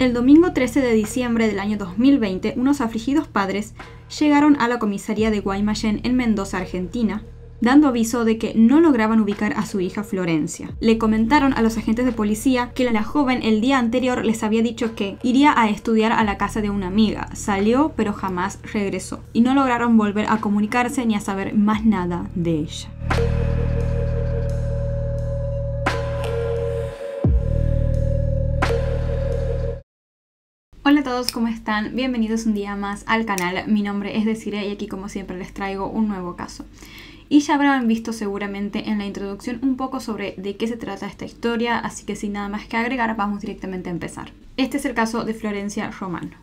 El domingo 13 de diciembre del año 2020, unos afligidos padres llegaron a la comisaría de Guaymallén en Mendoza, Argentina, dando aviso de que no lograban ubicar a su hija Florencia. Le comentaron a los agentes de policía que la joven el día anterior les había dicho que iría a estudiar a la casa de una amiga, salió pero jamás regresó, y no lograron volver a comunicarse ni a saber más nada de ella. Hola a todos, ¿cómo están? Bienvenidos un día más al canal. Mi nombre es Desiree y aquí como siempre les traigo un nuevo caso. Y ya habrán visto seguramente en la introducción un poco sobre de qué se trata esta historia, así que sin nada más que agregar vamos directamente a empezar. Este es el caso de Florencia Romano.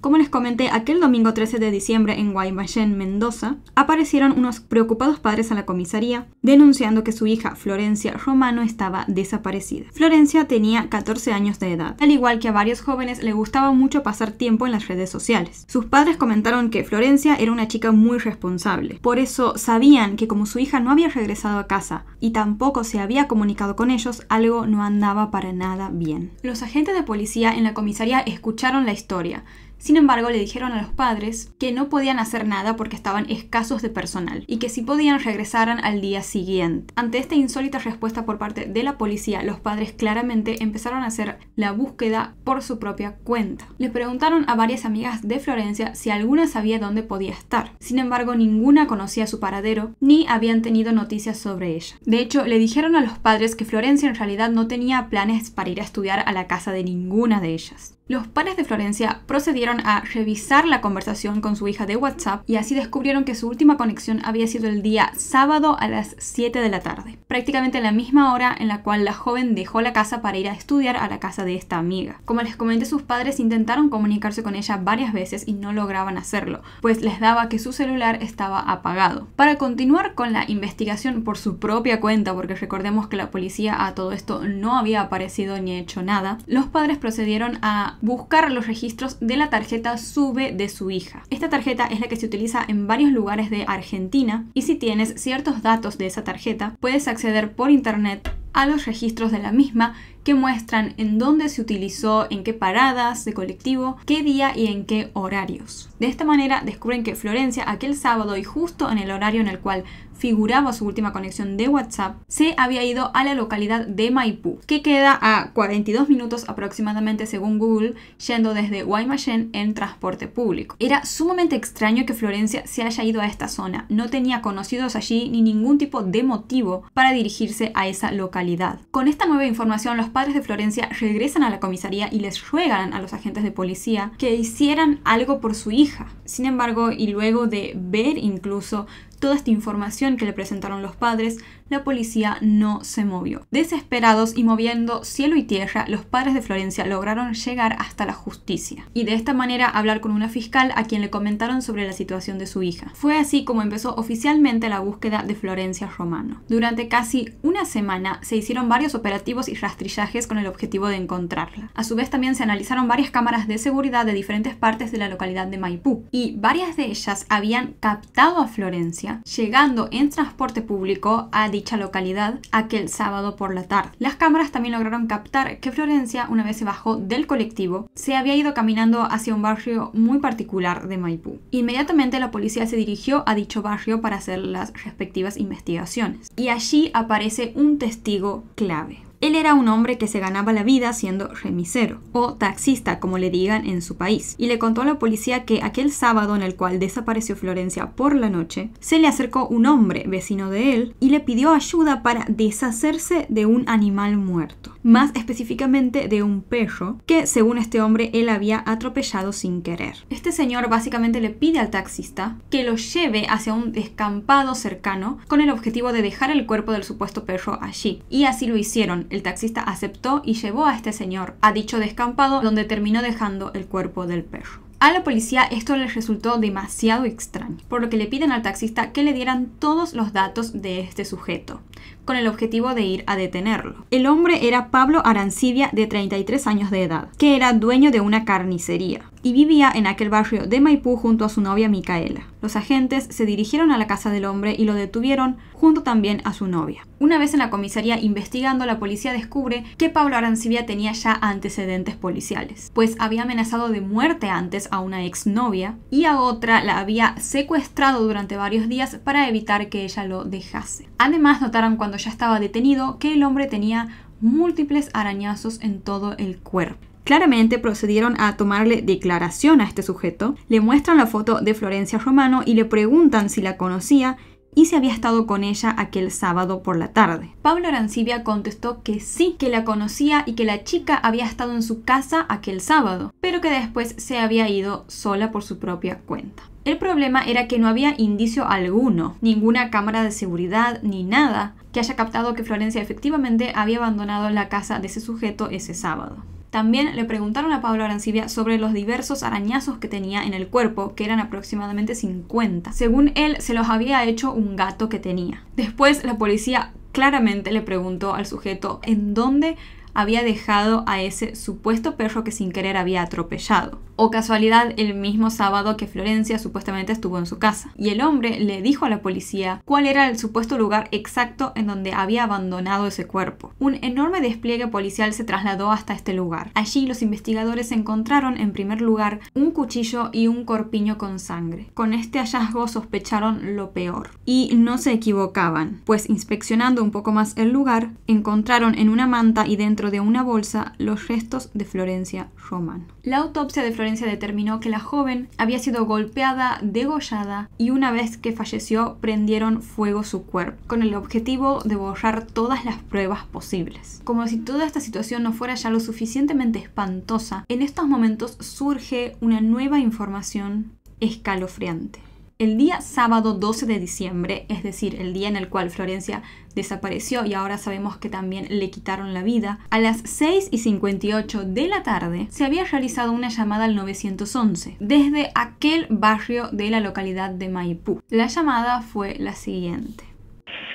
Como les comenté, aquel domingo 13 de diciembre en Guaymallén, Mendoza, aparecieron unos preocupados padres a la comisaría denunciando que su hija Florencia Romano estaba desaparecida. Florencia tenía 14 años de edad. Al igual que a varios jóvenes le gustaba mucho pasar tiempo en las redes sociales. Sus padres comentaron que Florencia era una chica muy responsable. Por eso sabían que como su hija no había regresado a casa y tampoco se había comunicado con ellos, algo no andaba para nada bien. Los agentes de policía en la comisaría escucharon la historia sin embargo, le dijeron a los padres que no podían hacer nada porque estaban escasos de personal y que si podían regresaran al día siguiente. Ante esta insólita respuesta por parte de la policía, los padres claramente empezaron a hacer la búsqueda por su propia cuenta. Le preguntaron a varias amigas de Florencia si alguna sabía dónde podía estar. Sin embargo, ninguna conocía su paradero ni habían tenido noticias sobre ella. De hecho, le dijeron a los padres que Florencia en realidad no tenía planes para ir a estudiar a la casa de ninguna de ellas. Los padres de Florencia procedieron a revisar la conversación con su hija de WhatsApp y así descubrieron que su última conexión había sido el día sábado a las 7 de la tarde, prácticamente la misma hora en la cual la joven dejó la casa para ir a estudiar a la casa de esta amiga. Como les comenté, sus padres intentaron comunicarse con ella varias veces y no lograban hacerlo, pues les daba que su celular estaba apagado. Para continuar con la investigación por su propia cuenta, porque recordemos que la policía a todo esto no había aparecido ni hecho nada, los padres procedieron a buscar los registros de la tarjeta SUBE de su hija. Esta tarjeta es la que se utiliza en varios lugares de Argentina y si tienes ciertos datos de esa tarjeta, puedes acceder por internet a los registros de la misma que muestran en dónde se utilizó, en qué paradas de colectivo, qué día y en qué horarios. De esta manera descubren que Florencia aquel sábado y justo en el horario en el cual figuraba su última conexión de WhatsApp, se había ido a la localidad de Maipú, que queda a 42 minutos aproximadamente según Google, yendo desde Guaymallén en transporte público. Era sumamente extraño que Florencia se haya ido a esta zona, no tenía conocidos allí ni ningún tipo de motivo para dirigirse a esa localidad. Con esta nueva información, los padres de Florencia regresan a la comisaría y les ruegan a los agentes de policía que hicieran algo por su hija. Sin embargo, y luego de ver incluso Toda esta información que le presentaron los padres la policía no se movió. Desesperados y moviendo cielo y tierra, los padres de Florencia lograron llegar hasta la justicia y de esta manera hablar con una fiscal a quien le comentaron sobre la situación de su hija. Fue así como empezó oficialmente la búsqueda de Florencia Romano. Durante casi una semana se hicieron varios operativos y rastrillajes con el objetivo de encontrarla. A su vez también se analizaron varias cámaras de seguridad de diferentes partes de la localidad de Maipú y varias de ellas habían captado a Florencia llegando en transporte público a dicha localidad aquel sábado por la tarde. Las cámaras también lograron captar que Florencia, una vez se bajó del colectivo, se había ido caminando hacia un barrio muy particular de Maipú. Inmediatamente la policía se dirigió a dicho barrio para hacer las respectivas investigaciones y allí aparece un testigo clave. Él era un hombre que se ganaba la vida siendo remisero o taxista, como le digan en su país, y le contó a la policía que aquel sábado en el cual desapareció Florencia por la noche, se le acercó un hombre vecino de él y le pidió ayuda para deshacerse de un animal muerto, más específicamente de un perro que, según este hombre, él había atropellado sin querer. Este señor básicamente le pide al taxista que lo lleve hacia un descampado cercano con el objetivo de dejar el cuerpo del supuesto perro allí, y así lo hicieron el taxista aceptó y llevó a este señor a dicho descampado donde terminó dejando el cuerpo del perro. A la policía esto les resultó demasiado extraño, por lo que le piden al taxista que le dieran todos los datos de este sujeto, con el objetivo de ir a detenerlo. El hombre era Pablo Arancibia, de 33 años de edad, que era dueño de una carnicería y vivía en aquel barrio de Maipú junto a su novia Micaela. Los agentes se dirigieron a la casa del hombre y lo detuvieron junto también a su novia. Una vez en la comisaría investigando, la policía descubre que Pablo Arancibia tenía ya antecedentes policiales, pues había amenazado de muerte antes a una exnovia y a otra la había secuestrado durante varios días para evitar que ella lo dejase. Además, notaron cuando ya estaba detenido que el hombre tenía múltiples arañazos en todo el cuerpo. Claramente procedieron a tomarle declaración a este sujeto, le muestran la foto de Florencia Romano y le preguntan si la conocía y si había estado con ella aquel sábado por la tarde. Pablo Arancibia contestó que sí, que la conocía y que la chica había estado en su casa aquel sábado, pero que después se había ido sola por su propia cuenta. El problema era que no había indicio alguno, ninguna cámara de seguridad ni nada, que haya captado que Florencia efectivamente había abandonado la casa de ese sujeto ese sábado. También le preguntaron a Pablo Arancibia sobre los diversos arañazos que tenía en el cuerpo, que eran aproximadamente 50. Según él, se los había hecho un gato que tenía. Después, la policía claramente le preguntó al sujeto en dónde había dejado a ese supuesto perro que sin querer había atropellado o casualidad el mismo sábado que Florencia supuestamente estuvo en su casa. Y el hombre le dijo a la policía cuál era el supuesto lugar exacto en donde había abandonado ese cuerpo. Un enorme despliegue policial se trasladó hasta este lugar. Allí los investigadores encontraron en primer lugar un cuchillo y un corpiño con sangre. Con este hallazgo sospecharon lo peor. Y no se equivocaban, pues inspeccionando un poco más el lugar, encontraron en una manta y dentro de una bolsa los restos de Florencia Roman. La autopsia de Florencia determinó que la joven había sido golpeada, degollada y una vez que falleció prendieron fuego su cuerpo, con el objetivo de borrar todas las pruebas posibles. Como si toda esta situación no fuera ya lo suficientemente espantosa, en estos momentos surge una nueva información escalofriante el día sábado 12 de diciembre, es decir, el día en el cual Florencia desapareció y ahora sabemos que también le quitaron la vida, a las 6 y 58 de la tarde se había realizado una llamada al 911 desde aquel barrio de la localidad de Maipú. La llamada fue la siguiente.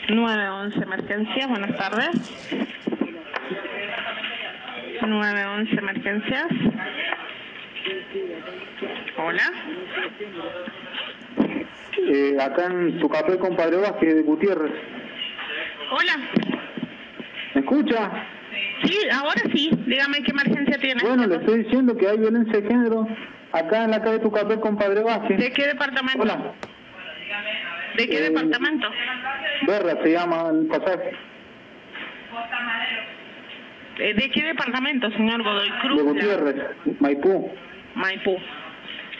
911 emergencias, buenas tardes. 911 emergencias. Hola. Eh, acá en tu café compadre Vázquez de Gutiérrez. Hola. ¿Me escucha? Sí, ahora sí. Dígame qué emergencia tiene. Bueno, le estoy diciendo que hay violencia de género acá en la calle Tucapé, compadre Vázquez. ¿De qué departamento? Hola. ¿De qué eh, departamento? Berra se llama el pasaje. Eh, ¿De qué departamento, señor Godoy Cruz? De Gutiérrez, Maipú. Maipú.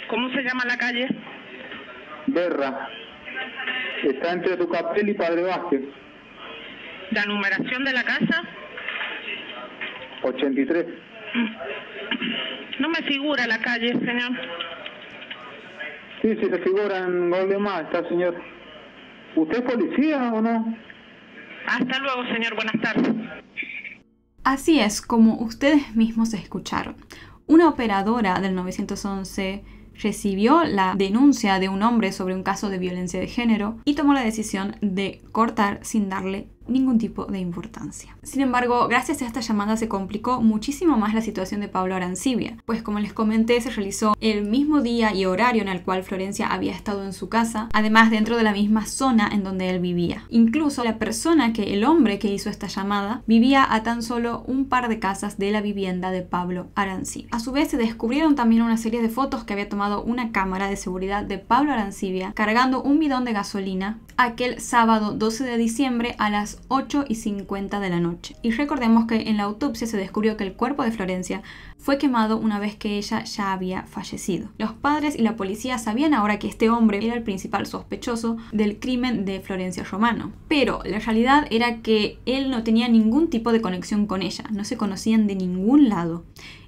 ¿Cómo se llama la calle? Berra. Está entre tu capel y Padre Vázquez. ¿La numeración de la casa? 83. No me figura la calle, señor. Sí, sí, se figura en Golden Más, está, señor. ¿Usted es policía o no? Hasta luego, señor. Buenas tardes. Así es, como ustedes mismos escucharon, una operadora del 911 recibió la denuncia de un hombre sobre un caso de violencia de género y tomó la decisión de cortar sin darle ningún tipo de importancia. Sin embargo, gracias a esta llamada se complicó muchísimo más la situación de Pablo Arancibia, pues como les comenté se realizó el mismo día y horario en el cual Florencia había estado en su casa, además dentro de la misma zona en donde él vivía. Incluso la persona que el hombre que hizo esta llamada vivía a tan solo un par de casas de la vivienda de Pablo Arancibia. A su vez se descubrieron también una serie de fotos que había tomado una cámara de seguridad de Pablo Arancibia cargando un bidón de gasolina aquel sábado 12 de diciembre a las 8 y 50 de la noche. Y recordemos que en la autopsia se descubrió que el cuerpo de Florencia fue quemado una vez que ella ya había fallecido. Los padres y la policía sabían ahora que este hombre era el principal sospechoso del crimen de Florencia Romano, pero la realidad era que él no tenía ningún tipo de conexión con ella, no se conocían de ningún lado.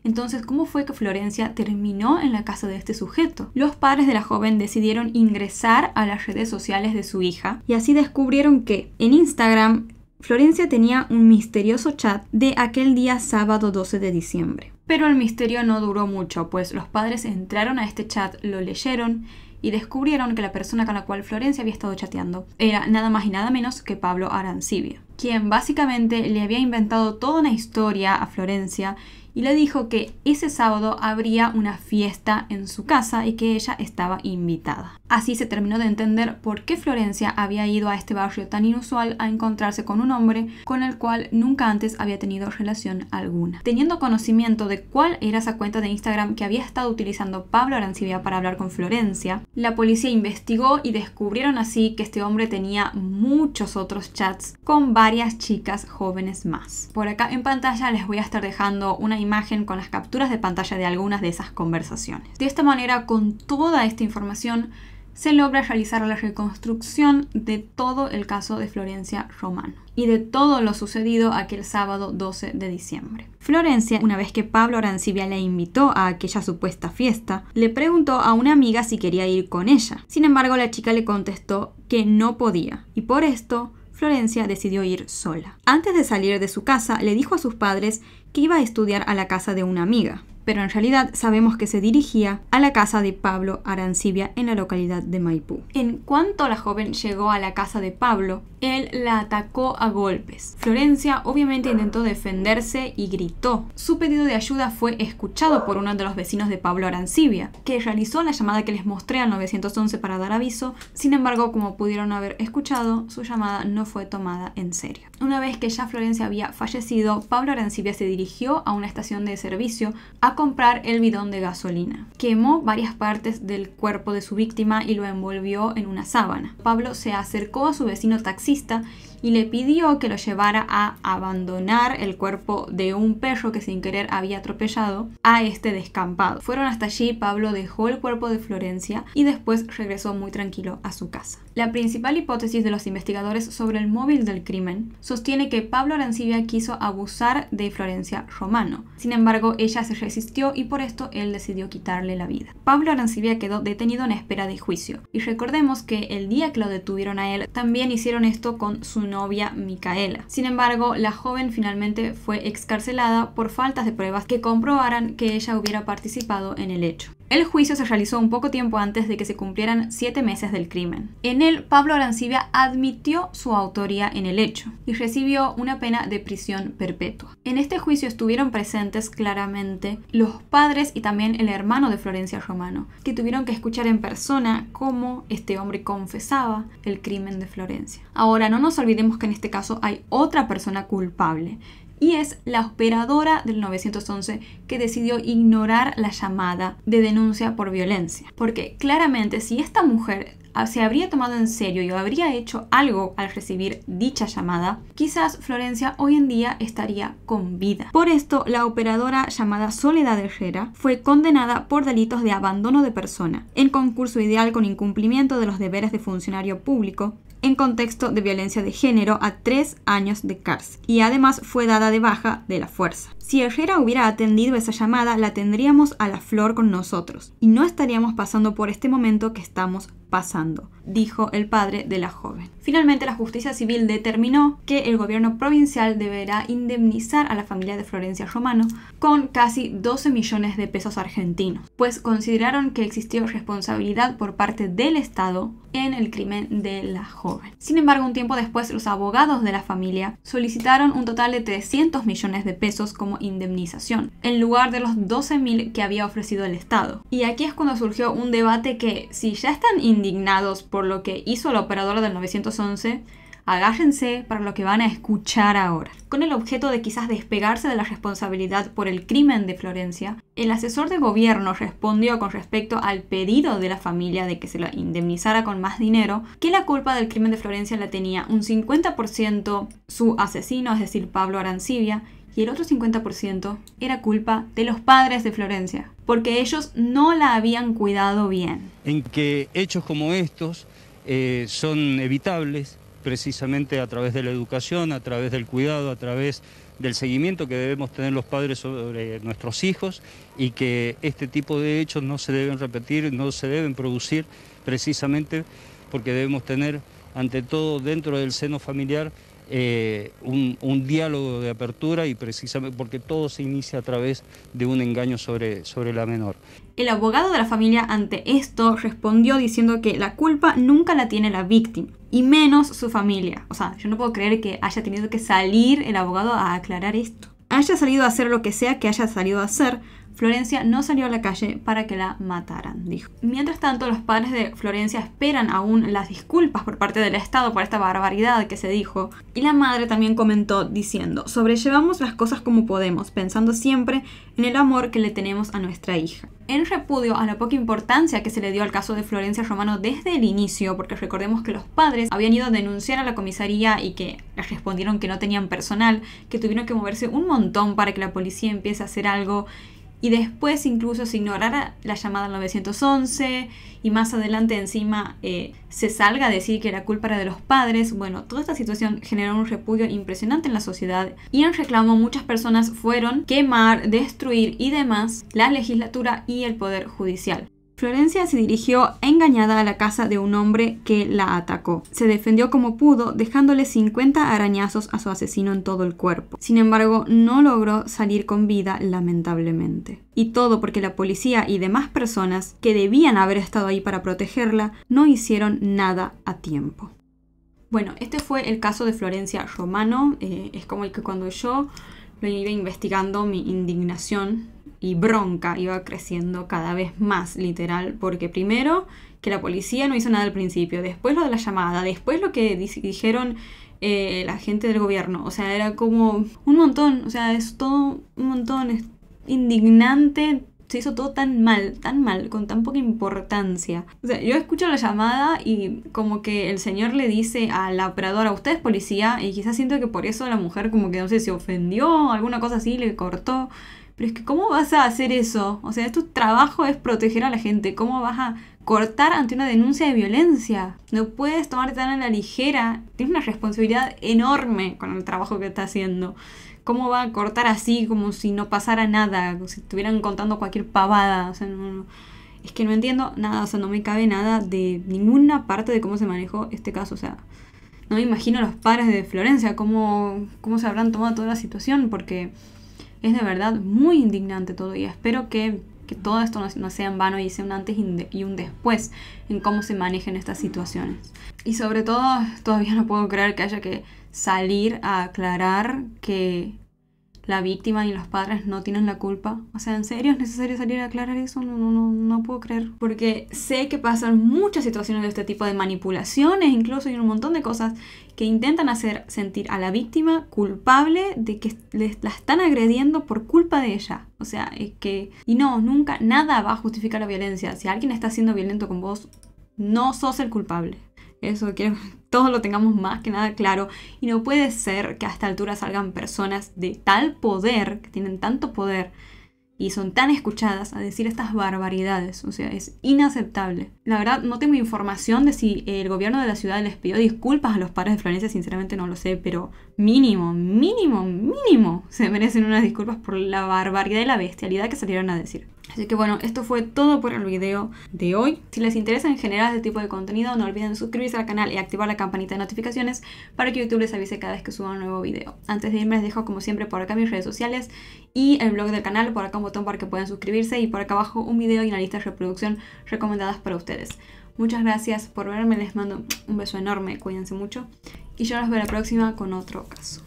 Entonces, ¿cómo fue que Florencia terminó en la casa de este sujeto? Los padres de la joven decidieron ingresar a las redes sociales de su hija y así descubrieron que en Instagram Florencia tenía un misterioso chat de aquel día sábado 12 de diciembre. Pero el misterio no duró mucho, pues los padres entraron a este chat, lo leyeron y descubrieron que la persona con la cual Florencia había estado chateando era nada más y nada menos que Pablo Arancibia, quien básicamente le había inventado toda una historia a Florencia y le dijo que ese sábado habría una fiesta en su casa y que ella estaba invitada. Así se terminó de entender por qué Florencia había ido a este barrio tan inusual a encontrarse con un hombre con el cual nunca antes había tenido relación alguna. Teniendo conocimiento de cuál era esa cuenta de Instagram que había estado utilizando Pablo Arancibia para hablar con Florencia, la policía investigó y descubrieron así que este hombre tenía muchos otros chats con varias chicas jóvenes más. Por acá en pantalla les voy a estar dejando una imagen con las capturas de pantalla de algunas de esas conversaciones. De esta manera, con toda esta información, se logra realizar la reconstrucción de todo el caso de Florencia Romano y de todo lo sucedido aquel sábado 12 de diciembre. Florencia, una vez que Pablo Arancibia la invitó a aquella supuesta fiesta, le preguntó a una amiga si quería ir con ella. Sin embargo, la chica le contestó que no podía y por esto Florencia decidió ir sola. Antes de salir de su casa, le dijo a sus padres que iba a estudiar a la casa de una amiga pero en realidad sabemos que se dirigía a la casa de Pablo Arancibia en la localidad de Maipú. En cuanto la joven llegó a la casa de Pablo, él la atacó a golpes. Florencia obviamente intentó defenderse y gritó. Su pedido de ayuda fue escuchado por uno de los vecinos de Pablo Arancibia, que realizó la llamada que les mostré al 911 para dar aviso, sin embargo, como pudieron haber escuchado, su llamada no fue tomada en serio. Una vez que ya Florencia había fallecido, Pablo Arancibia se dirigió a una estación de servicio a comprar el bidón de gasolina. Quemó varias partes del cuerpo de su víctima y lo envolvió en una sábana. Pablo se acercó a su vecino taxista y le pidió que lo llevara a abandonar el cuerpo de un perro que sin querer había atropellado a este descampado. Fueron hasta allí, Pablo dejó el cuerpo de Florencia y después regresó muy tranquilo a su casa. La principal hipótesis de los investigadores sobre el móvil del crimen sostiene que Pablo Arancibia quiso abusar de Florencia Romano. Sin embargo, ella se resistió y por esto él decidió quitarle la vida. Pablo Arancibia quedó detenido en espera de juicio. Y recordemos que el día que lo detuvieron a él, también hicieron esto con su novia Micaela. Sin embargo, la joven finalmente fue excarcelada por faltas de pruebas que comprobaran que ella hubiera participado en el hecho. El juicio se realizó un poco tiempo antes de que se cumplieran siete meses del crimen. En él, Pablo Arancibia admitió su autoría en el hecho y recibió una pena de prisión perpetua. En este juicio estuvieron presentes claramente los padres y también el hermano de Florencia Romano, que tuvieron que escuchar en persona cómo este hombre confesaba el crimen de Florencia. Ahora, no nos olvidemos que en este caso hay otra persona culpable, y es la operadora del 911 que decidió ignorar la llamada de denuncia por violencia. Porque claramente si esta mujer ah, se habría tomado en serio y habría hecho algo al recibir dicha llamada, quizás Florencia hoy en día estaría con vida. Por esto, la operadora llamada Soledad Herrera fue condenada por delitos de abandono de persona, en concurso ideal con incumplimiento de los deberes de funcionario público, en contexto de violencia de género a tres años de cárcel y además fue dada de baja de la fuerza. Si Herrera hubiera atendido esa llamada, la tendríamos a la flor con nosotros y no estaríamos pasando por este momento que estamos pasando, dijo el padre de la joven. Finalmente, la justicia civil determinó que el gobierno provincial deberá indemnizar a la familia de Florencia Romano con casi 12 millones de pesos argentinos, pues consideraron que existió responsabilidad por parte del Estado en el crimen de la joven. Sin embargo, un tiempo después, los abogados de la familia solicitaron un total de 300 millones de pesos como indemnización, en lugar de los 12 mil que había ofrecido el Estado. Y aquí es cuando surgió un debate que, si ya están indignados por lo que hizo la operadora del 911 Agárrense para lo que van a escuchar ahora. Con el objeto de quizás despegarse de la responsabilidad por el crimen de Florencia, el asesor de gobierno respondió con respecto al pedido de la familia de que se la indemnizara con más dinero, que la culpa del crimen de Florencia la tenía un 50% su asesino, es decir, Pablo Arancibia, y el otro 50% era culpa de los padres de Florencia, porque ellos no la habían cuidado bien. En que hechos como estos eh, son evitables, precisamente a través de la educación, a través del cuidado, a través del seguimiento que debemos tener los padres sobre nuestros hijos y que este tipo de hechos no se deben repetir, no se deben producir precisamente porque debemos tener ante todo dentro del seno familiar eh, un, un, diálogo de apertura y precisamente porque todo se inicia a través de un engaño sobre, sobre la menor. El abogado de la familia ante esto respondió diciendo que la culpa nunca la tiene la víctima, y menos su familia. O sea, yo no puedo creer que haya tenido que salir el abogado a aclarar esto. Haya salido a hacer lo que sea que haya salido a hacer, Florencia no salió a la calle para que la mataran, dijo. Mientras tanto, los padres de Florencia esperan aún las disculpas por parte del Estado por esta barbaridad que se dijo. Y la madre también comentó diciendo, sobrellevamos las cosas como podemos, pensando siempre en el amor que le tenemos a nuestra hija. En repudio a la poca importancia que se le dio al caso de Florencia Romano desde el inicio, porque recordemos que los padres habían ido a denunciar a la comisaría y que les respondieron que no tenían personal, que tuvieron que moverse un montón para que la policía empiece a hacer algo y después incluso se ignorara la llamada 911 y más adelante encima eh, se salga a decir que la culpa de los padres. Bueno, toda esta situación generó un repudio impresionante en la sociedad y en reclamo muchas personas fueron quemar, destruir y demás la legislatura y el poder judicial. Florencia se dirigió engañada a la casa de un hombre que la atacó. Se defendió como pudo, dejándole 50 arañazos a su asesino en todo el cuerpo. Sin embargo, no logró salir con vida, lamentablemente. Y todo porque la policía y demás personas que debían haber estado ahí para protegerla no hicieron nada a tiempo. Bueno, este fue el caso de Florencia Romano. Eh, es como el que cuando yo lo iba investigando mi indignación y bronca iba creciendo cada vez más, literal, porque primero que la policía no hizo nada al principio, después lo de la llamada, después lo que dijeron eh, la gente del gobierno, o sea, era como un montón, o sea, es todo un montón, es indignante, se hizo todo tan mal, tan mal, con tan poca importancia. O sea, yo escucho la llamada y como que el señor le dice a la operadora, usted es policía, y quizás siento que por eso la mujer como que no sé, se ofendió, alguna cosa así, le cortó. Pero es que ¿cómo vas a hacer eso? O sea, tu trabajo es proteger a la gente. ¿Cómo vas a cortar ante una denuncia de violencia? No puedes tomarte tan a la ligera. Tienes una responsabilidad enorme con el trabajo que estás haciendo. ¿Cómo va a cortar así como si no pasara nada? Como si estuvieran contando cualquier pavada. O sea, Es que no entiendo nada, o sea, no me cabe nada de ninguna parte de cómo se manejó este caso. O sea, no me imagino los padres de Florencia, cómo, cómo se habrán tomado toda la situación, porque es de verdad muy indignante todo y espero que, todo esto no, no, sea en vano y sea un antes y un después en cómo se manejen estas situaciones. Y sobre todo, todavía no puedo creer que haya que salir a aclarar que la víctima y los padres no tienen la culpa. O sea, ¿en serio es necesario salir a aclarar eso? No, no, no, no puedo creer. Porque sé que pasan muchas situaciones de este tipo de manipulaciones, incluso hay un montón de cosas que intentan hacer sentir a la víctima culpable de que les, la están agrediendo por culpa de ella. O sea, es que... Y no, nunca, nada va a justificar la violencia. Si alguien está siendo violento con vos, no sos el culpable. Eso quiero, todos lo tengamos más que nada claro y no puede ser que a esta altura salgan personas de tal poder, que tienen tanto poder y son tan escuchadas a decir estas barbaridades, o sea, es inaceptable. La verdad no tengo información de si el gobierno de la ciudad les pidió disculpas a los padres de Florencia, sinceramente no lo sé, pero mínimo, mínimo, mínimo se merecen unas disculpas por la barbaridad y la bestialidad que salieron a decir. Así que bueno, esto fue todo por el video de hoy. Si les interesa en general este tipo de contenido, no olviden suscribirse al canal y activar la campanita de notificaciones para que YouTube les avise cada vez que suba un nuevo video. Antes de irme les dejo como siempre por acá mis redes sociales y el blog del canal, por acá un botón para que puedan suscribirse y por acá abajo un video y una lista de reproducción recomendadas para ustedes. Muchas gracias por verme, les mando un beso enorme, cuídense mucho y yo los veo la próxima con otro caso.